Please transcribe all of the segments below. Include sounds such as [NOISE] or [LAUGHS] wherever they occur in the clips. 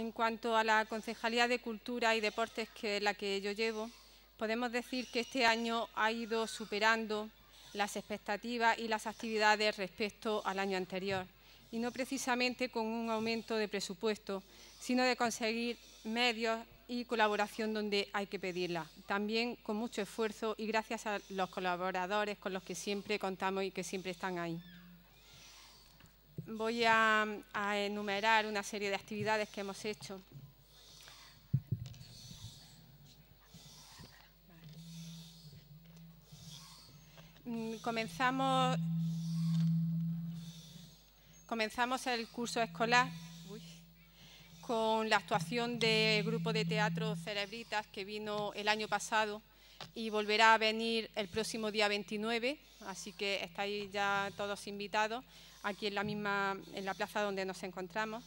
En cuanto a la Concejalía de Cultura y Deportes, que es la que yo llevo, podemos decir que este año ha ido superando las expectativas y las actividades respecto al año anterior, y no precisamente con un aumento de presupuesto, sino de conseguir medios y colaboración donde hay que pedirla, también con mucho esfuerzo y gracias a los colaboradores con los que siempre contamos y que siempre están ahí voy a, enumerar una serie de actividades que hemos hecho. Mm, comenzamos, el curso escolar con la actuación del grupo de teatro Cerebritas que vino el año pasado y volverá a venir el próximo día 29, así que estáis ya todos invitados aquí en la misma en la plaza donde nos encontramos.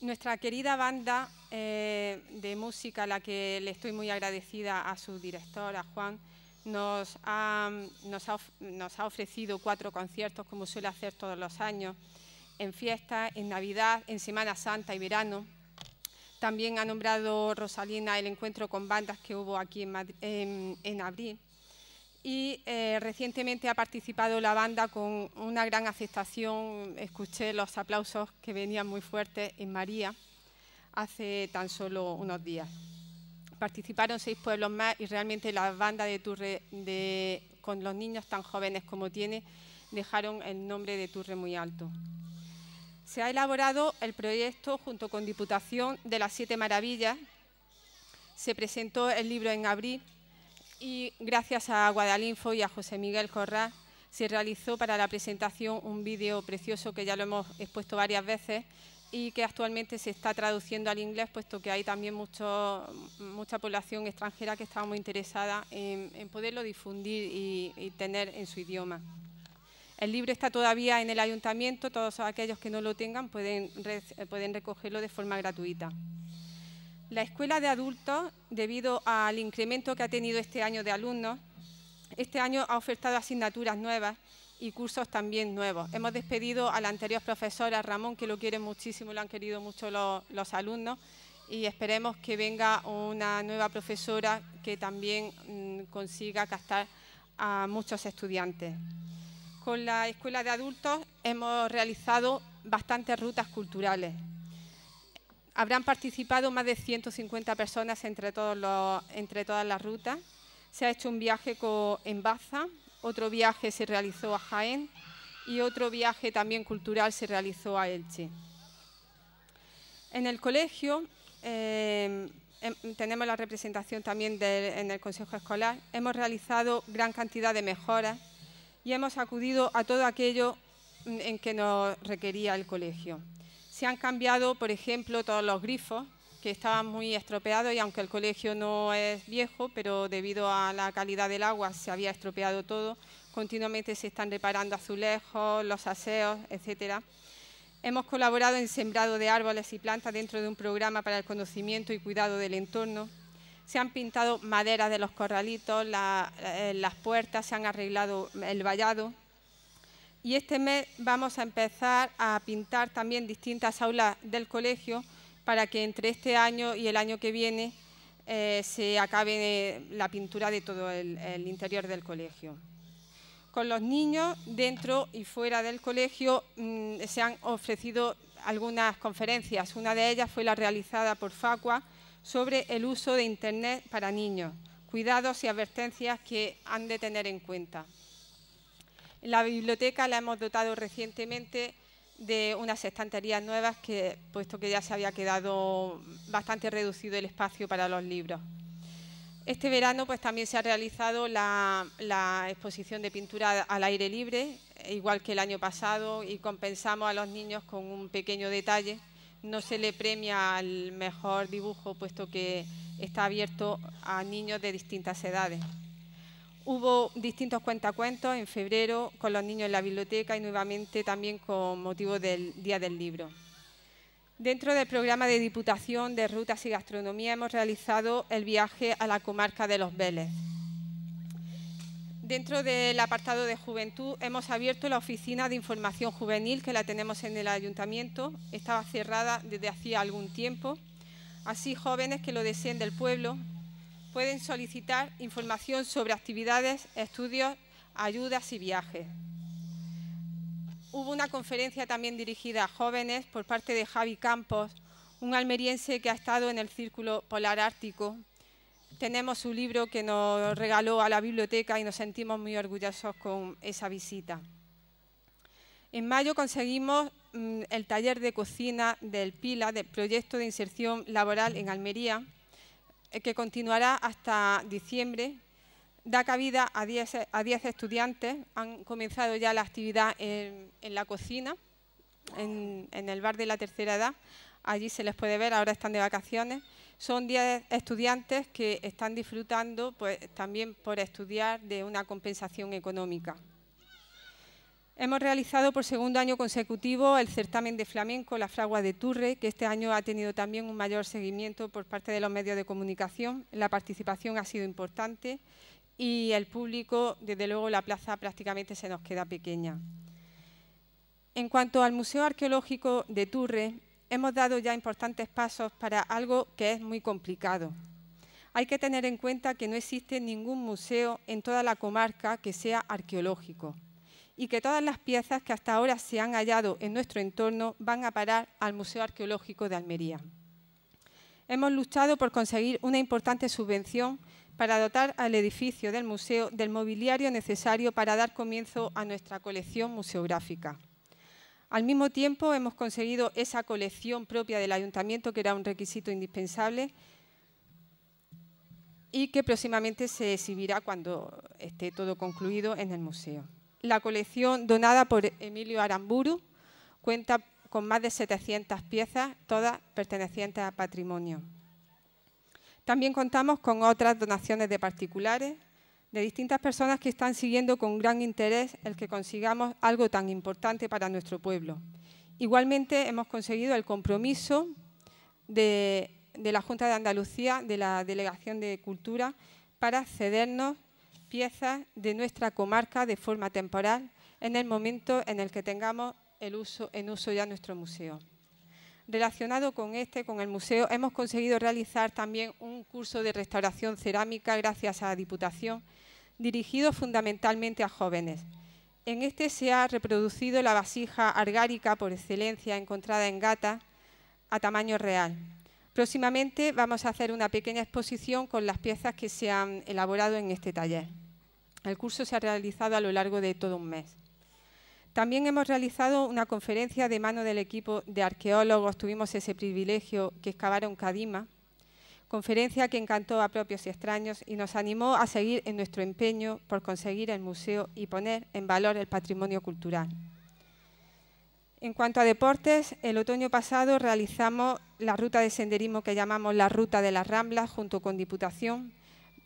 Nuestra querida banda eh, de música, a la que le estoy muy agradecida a su director, a Juan, nos ha, nos ha ofrecido cuatro conciertos, como suele hacer todos los años, en fiestas, en Navidad, en Semana Santa y verano. También ha nombrado Rosalina el encuentro con bandas que hubo aquí en, abril. Y eh, recientemente ha participado la banda con una gran aceptación. Escuché los aplausos que venían muy fuertes en María hace tan solo unos días. Participaron seis pueblos más y realmente la banda de Turre, con los niños tan jóvenes como tiene, dejaron el nombre de Turre muy alto se ha elaborado el proyecto junto con Diputación de las Siete Maravillas. Se presentó el libro en abril y gracias a Guadalinfo y a José Miguel Corral se realizó para la presentación un vídeo precioso que ya lo hemos expuesto varias veces y que actualmente se está traduciendo al inglés, puesto que hay también mucha población extranjera que está muy interesada en, poderlo difundir y tener en su idioma. El libro está todavía en el ayuntamiento, todos aquellos que no lo tengan eh, pueden, recogerlo de forma gratuita. La escuela de adultos, debido al incremento que ha tenido este año de alumnos, este año ha ofertado asignaturas nuevas y cursos también nuevos. Hemos despedido a la anterior profesora Ramón, que lo quiere muchísimo, lo han querido mucho los, alumnos, y esperemos que venga una nueva profesora que también mm, consiga gastar a muchos estudiantes con la Escuela de Adultos hemos realizado bastantes rutas culturales. Habrán participado más de 150 personas entre, todas las rutas. Se ha hecho un viaje en Baza, otro viaje se realizó a Jaén y otro viaje también cultural se realizó a Elche. En el colegio em, em, tenemos la representación también en el Consejo Escolar. Hemos realizado gran cantidad de mejoras y hemos acudido a todo aquello mm, en que nos requería el colegio. Se han cambiado, por ejemplo, todos los grifos que estaban muy estropeados y aunque el colegio no es viejo, pero debido a la calidad del agua se había estropeado todo, continuamente se están reparando azulejos, los aseos, etcétera. Hemos colaborado en sembrado de árboles y plantas dentro de un programa para el conocimiento y cuidado del entorno se han pintado madera de los corralitos, eh, las puertas, se han arreglado el vallado. Y este mes vamos a empezar a pintar también distintas aulas del colegio para que entre este año y el año que viene eh, se acabe eh, la pintura de todo el, interior del colegio con los niños dentro y fuera del colegio mm, se han ofrecido algunas conferencias. Una de ellas fue la realizada por Facua sobre el uso de Internet para niños, cuidados y advertencias que han de tener en cuenta. La biblioteca la hemos dotado recientemente de unas estanterías nuevas, que, puesto que ya se había quedado bastante reducido el espacio para los libros. Este verano pues, también se ha realizado la exposición de pintura al aire libre, igual que el año pasado, y compensamos a los niños con un pequeño detalle no se le premia al mejor dibujo, puesto que está abierto a niños de distintas edades. Hubo distintos cuentacuentos en febrero con los niños en la biblioteca y nuevamente también con motivo del Día del Libro. Dentro del programa de Diputación de Rutas y Gastronomía hemos realizado el viaje a la comarca de Los Vélez dentro del apartado de juventud hemos abierto la oficina de información juvenil que la tenemos en el ayuntamiento. Estaba cerrada desde hacía algún tiempo. Así jóvenes que lo deseen del pueblo pueden solicitar información sobre actividades, estudios, ayudas y viajes. Hubo una conferencia también dirigida a jóvenes por parte de Javi Campos, un almeriense que ha estado en el Círculo Polar Ártico tenemos su libro que nos regaló a la biblioteca y nos sentimos muy orgullosos con esa visita. En mayo conseguimos mm, el taller de cocina del PILA, del Proyecto de Inserción Laboral en Almería, eh, que continuará hasta diciembre. Da cabida a 10 estudiantes. Han comenzado ya la actividad en, la cocina, en el bar de la tercera edad. Allí se les puede ver, ahora están de vacaciones. Son 10 estudiantes que están disfrutando pues, también por estudiar de una compensación económica. Hemos realizado por segundo año consecutivo el certamen de flamenco La Fragua de Turre, que este año ha tenido también un mayor seguimiento por parte de los medios de comunicación. La participación ha sido importante y el público, desde luego, la plaza prácticamente se nos queda pequeña. En cuanto al Museo Arqueológico de Turre, hemos dado ya importantes pasos para algo que es muy complicado. Hay que tener en cuenta que no existe ningún museo en toda la comarca que sea arqueológico y que todas las piezas que hasta ahora se han hallado en nuestro entorno van a parar al Museo Arqueológico de Almería. Hemos luchado por conseguir una importante subvención para dotar al edificio del museo del mobiliario necesario para dar comienzo a nuestra colección museográfica. Al mismo tiempo, hemos conseguido esa colección propia del ayuntamiento, que era un requisito indispensable, y que próximamente se exhibirá cuando esté todo concluido en el museo. La colección donada por Emilio Aramburu cuenta con más de 700 piezas, todas pertenecientes a patrimonio. También contamos con otras donaciones de particulares, de distintas personas que están siguiendo con gran interés el que consigamos algo tan importante para nuestro pueblo. Igualmente hemos conseguido el compromiso de, la Junta de Andalucía, de la Delegación de Cultura, para cedernos piezas de nuestra comarca de forma temporal en el momento en el que tengamos el uso, en uso ya nuestro museo. Relacionado con este, con el museo, hemos conseguido realizar también un curso de restauración cerámica gracias a la Diputación, dirigido fundamentalmente a jóvenes. En este se ha reproducido la vasija argárica por excelencia encontrada en Gata a tamaño real. Próximamente vamos a hacer una pequeña exposición con las piezas que se han elaborado en este taller. El curso se ha realizado a lo largo de todo un mes. También hemos realizado una conferencia de mano del equipo de arqueólogos, tuvimos ese privilegio que excavaron Cadima, conferencia que encantó a propios y extraños y nos animó a seguir en nuestro empeño por conseguir el museo y poner en valor el patrimonio cultural. En cuanto a deportes, el otoño pasado realizamos la ruta de senderismo que llamamos la Ruta de las Ramblas junto con Diputación.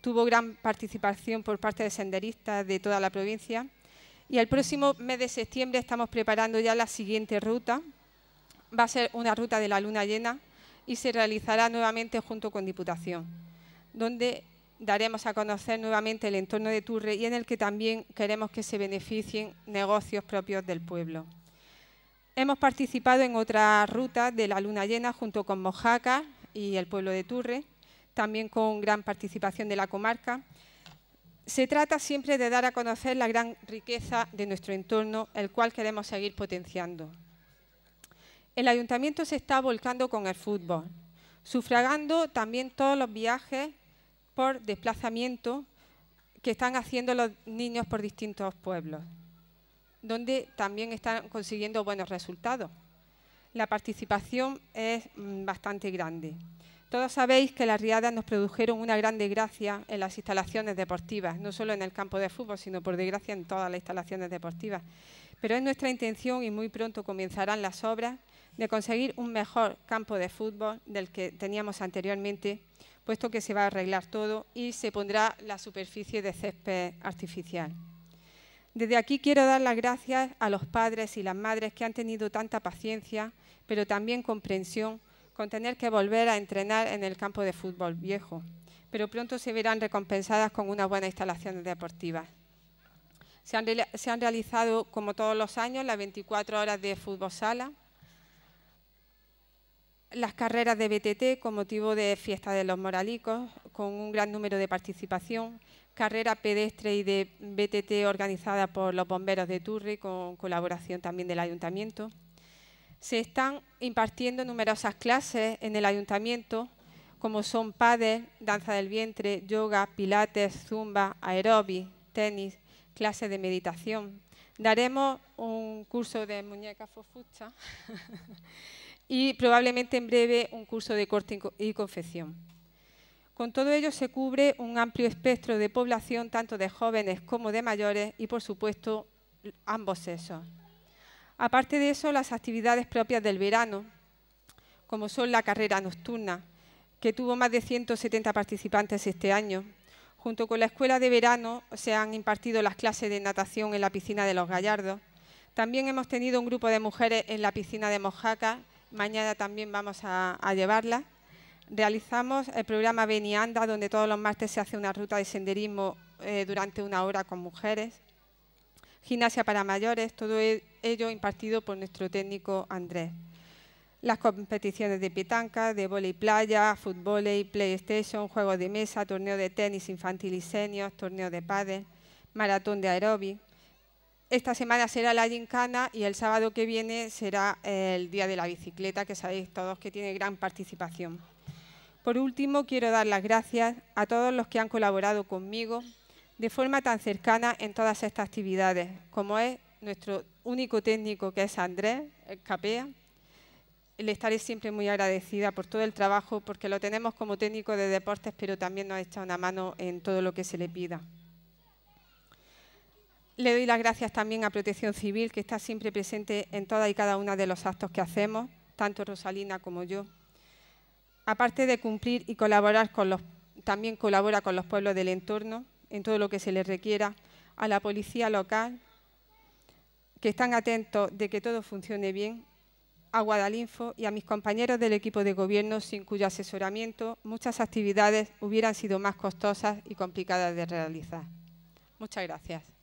Tuvo gran participación por parte de senderistas de toda la provincia y el próximo mes de septiembre estamos preparando ya la siguiente ruta. Va a ser una ruta de la luna llena y se realizará nuevamente junto con Diputación, donde daremos a conocer nuevamente el entorno de Turre y en el que también queremos que se beneficien negocios propios del pueblo. Hemos participado en otra ruta de la luna llena junto con Mojaca y el pueblo de Turre, también con gran participación de la comarca. Se trata siempre de dar a conocer la gran riqueza de nuestro entorno, el cual queremos seguir potenciando. El ayuntamiento se está volcando con el fútbol, sufragando también todos los viajes por desplazamiento que están haciendo los niños por distintos pueblos, donde también están consiguiendo buenos resultados. La participación es mm, bastante grande. Todos sabéis que las riadas nos produjeron una gran desgracia en las instalaciones deportivas, no solo en el campo de fútbol, sino por desgracia en todas las instalaciones deportivas. Pero es nuestra intención y muy pronto comenzarán las obras de conseguir un mejor campo de fútbol del que teníamos anteriormente, puesto que se va a arreglar todo y se pondrá la superficie de césped artificial. Desde aquí quiero dar las gracias a los padres y las madres que han tenido tanta paciencia, pero también comprensión con tener que volver a entrenar en el campo de fútbol viejo, pero pronto se verán recompensadas con una buena instalación deportiva. Se han, realizado, como todos los años, las 24 horas de fútbol sala, las carreras de BTT con motivo de Fiesta de los Moralicos, con un gran número de participación, carrera pedestre y de BTT organizada por los bomberos de Turri, con colaboración también del ayuntamiento, se están impartiendo numerosas clases en el ayuntamiento, como son padres, danza del vientre, yoga, pilates, zumba, aeróbic, tenis, clases de meditación. Daremos un curso de muñeca fofucha [LAUGHS] y probablemente en breve un curso de corte y confección. Con todo ello se cubre un amplio espectro de población, tanto de jóvenes como de mayores y, por supuesto, ambos sexos. Aparte de eso, las actividades propias del verano, como son la carrera nocturna, que tuvo más de 170 participantes este año. Junto con la escuela de verano se han impartido las clases de natación en la piscina de Los Gallardos. También hemos tenido un grupo de mujeres en la piscina de Mojaca, mañana también vamos a, llevarla. Realizamos el programa Benianda, donde todos los martes se hace una ruta de senderismo eh, durante una hora con mujeres gimnasia para mayores, todo e-, ello impartido por nuestro técnico Andrés. Las competiciones de petanca, de volei playa, fútbol, PlayStation, juegos de mesa, torneo de tenis infantil y senior, torneo de pádel, maratón de aeróbic. Esta semana será la gincana y el sábado que viene será el día de la bicicleta, que sabéis todos que tiene gran participación. Por último, quiero dar las gracias a todos los que han colaborado conmigo de forma tan cercana en todas estas actividades, como es nuestro único técnico que es Andrés Capea. Le estaré siempre muy agradecida por todo el trabajo, porque lo tenemos como técnico de deportes, pero también nos ha echado una mano en todo lo que se le pida. Le doy las gracias también a Protección Civil, que está siempre presente en toda y cada una de los actos que hacemos, tanto Rosalina como yo. Aparte de cumplir y colaborar con los, también colabora con los pueblos del entorno, en todo lo que se le requiera, a la policía local, que están atentos de que todo funcione bien, a Guadalinfo y a mis compañeros del equipo de gobierno, sin cuyo asesoramiento muchas actividades hubieran sido más costosas y complicadas de realizar. Muchas gracias.